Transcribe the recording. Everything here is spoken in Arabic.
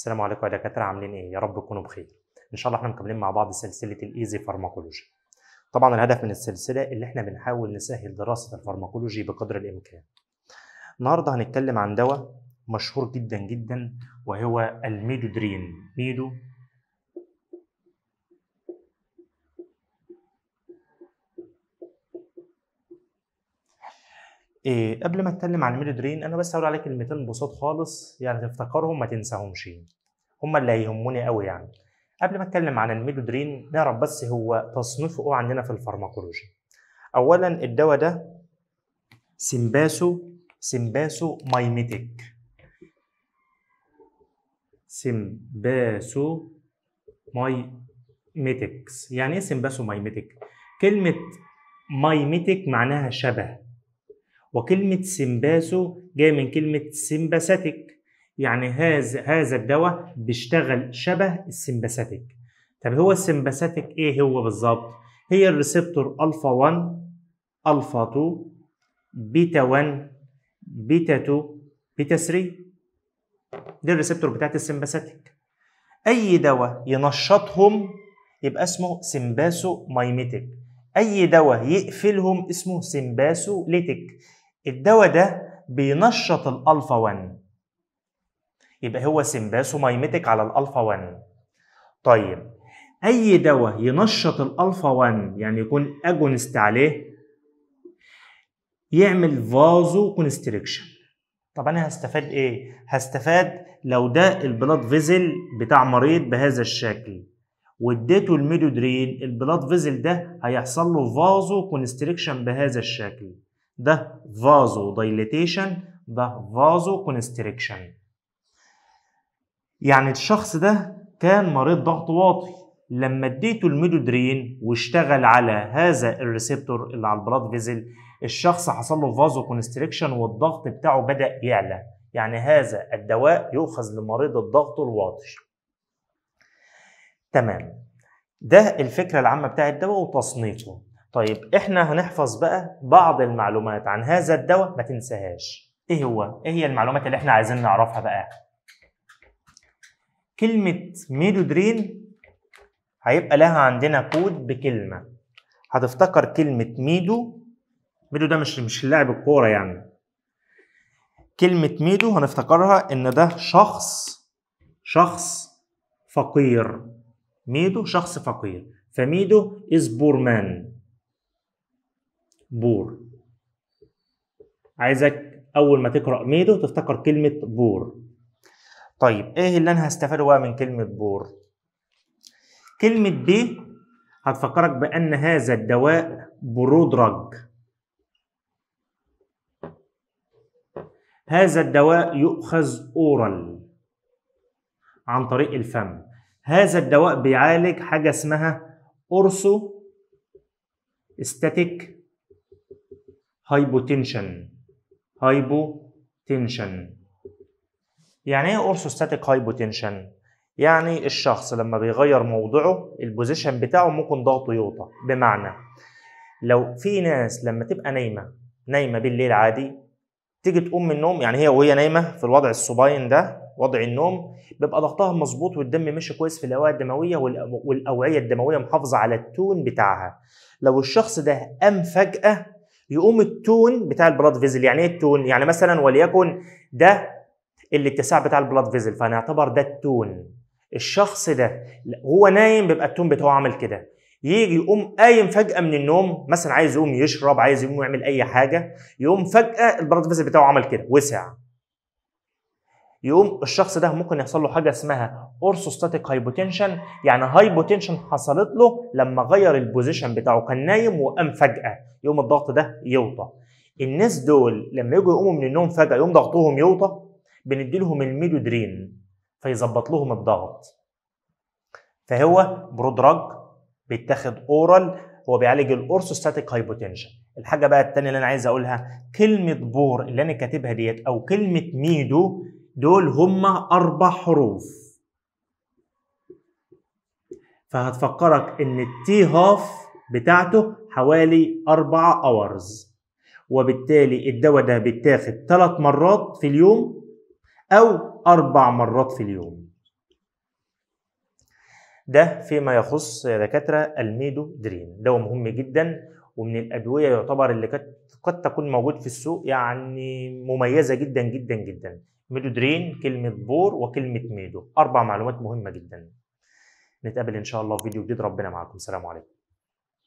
السلام عليكم يا دكاتره عاملين ايه يا رب تكونوا بخير ان شاء الله احنا مكملين مع بعض سلسله الايزي فارماكولوجي طبعا الهدف من السلسله اللي احنا بنحاول نسهل دراسه الفارماكولوجي بقدر الامكان النهارده هنتكلم عن دواء مشهور جدا جدا وهو الميدودرين ميدو إيه قبل ما اتكلم عن الميد درين انا بس هقول عليك كلمتين بساط خالص يعني تفتكرهم ما تنساهمش هم اللي هيهموني قوي يعني قبل ما اتكلم عن الميلودرين نعرف بس هو تصنيفه ايه عندنا في الفارماكولوجي اولا الدواء ده سمباسو سمباسو مايميتيك سمباسو مايميتكس يعني ايه سمباسو مايميتيك كلمه مايميتيك معناها شبه وكلمة سمباسو جاية من كلمة سيمباساتيك يعني هذا هذا الدواء بيشتغل شبه السيمباساتيك طب هو السيمباساتيك ايه هو بالظبط؟ هي الريسبتور الفا 1 الفا 2 بيتا 1 بيتا 2 بيتا 3 دي الريسبتور بتاعت السيمباساتيك اي دواء ينشطهم يبقى اسمه سمباسو مايميتك اي دواء يقفلهم اسمه سيمباسو ليتك الدواء ده بينشط الالفا 1 يبقى هو مايميتك على الالفا 1 طيب اي دواء ينشط الالفا 1 يعني يكون اجونست عليه يعمل فازو كونستريكشن طب انا هستفاد ايه هستفاد لو ده البلاد فيزل بتاع مريض بهذا الشكل واديته الميدودرين البلاد فيزل ده هيحصل له فازو كونستريكشن بهذا الشكل ده فازو دايليتيشن ده فازو كونستريكشن يعني الشخص ده كان مريض ضغط واطي لما اديته الميدودرين واشتغل على هذا الريسبتور اللي على البلاد فيزل الشخص حصل له فازو كونستريكشن والضغط بتاعه بدا يعلى يعني هذا الدواء يؤخذ لمريض الضغط الواطي تمام ده الفكره العامه بتاع الدواء وتصنيفه طيب احنا هنحفظ بقى بعض المعلومات عن هذا الدواء ما تنساهاش ايه هو ايه هي المعلومات اللي احنا عايزين نعرفها بقى كلمه ميدودرين هيبقى لها عندنا كود بكلمه هتفتكر كلمه ميدو ميدو ده مش مش لاعب الكوره يعني كلمه ميدو هنفتكرها ان ده شخص شخص فقير ميدو شخص فقير فميدو از بورمان بور عايزك اول ما تقرا ميدو تفتكر كلمه بور طيب ايه اللي انا هستفاده بقى من كلمه بور كلمه بي هتفكرك بان هذا الدواء برودرج هذا الدواء يؤخذ اورال عن طريق الفم هذا الدواء بيعالج حاجه اسمها اورثو استاتيك هايبوتنشن هايبوتنشن يعني ايه اورثوستاتيك هايبوتنشن يعني الشخص لما بيغير موضعه البوزيشن بتاعه ممكن ضغطه يوطى بمعنى لو في ناس لما تبقى نايمه نايمه بالليل عادي تيجي تقوم من النوم يعني هي وهي نايمه في الوضع الصباين ده وضع النوم بيبقى ضغطها مظبوط والدم ماشي كويس في الاوعيه الدمويه والاوعيه الدمويه محافظه على التون بتاعها لو الشخص ده قام فجاه يقوم التون بتاع البلاد فيزل يعني ايه التون يعني مثلا وليكن ده الاتساع بتاع البلاد فيزل فهنعتبر ده التون الشخص ده هو نايم بيبقى التون بتاعه عامل كده يجي يقوم قايم فجأة من النوم مثلا عايز يقوم يشرب عايز يقوم يعمل أي حاجة يقوم فجأة البلاد فيزل بتاعه عمل كده وسع يقوم الشخص ده ممكن يحصل له حاجه اسمها اورثوستاتيك هايبوتنشن يعني هايبوتنشن حصلت له لما غير البوزيشن بتاعه كان نايم وقام فجاه يقوم الضغط ده يوطى الناس دول لما يجوا يقوموا من النوم فجاه يقوم ضغطهم يوطى بندي لهم الميدودرين فيظبط لهم الضغط فهو برودراج بيتاخد اورال هو بيعالج الاورثوستاتيك هايبوتنشن الحاجه بقى الثانيه اللي انا عايز اقولها كلمه بور اللي انا كاتبها ديت او كلمه ميدو دول هم أربع حروف فهتفكرك إن التي هاف بتاعته حوالي أربع أورز وبالتالي الدواء ده بيتاخد ثلاث مرات في اليوم أو أربع مرات في اليوم ده فيما يخص يا دكاترة الميدو درين دواء مهم جدا ومن الادويه يعتبر اللي كانت قد تكون موجود في السوق يعني مميزه جدا جدا جدا ميدودرين كلمه بور وكلمه ميدو اربع معلومات مهمه جدا نتقابل ان شاء الله في فيديو جديد ربنا معاكم سلام عليكم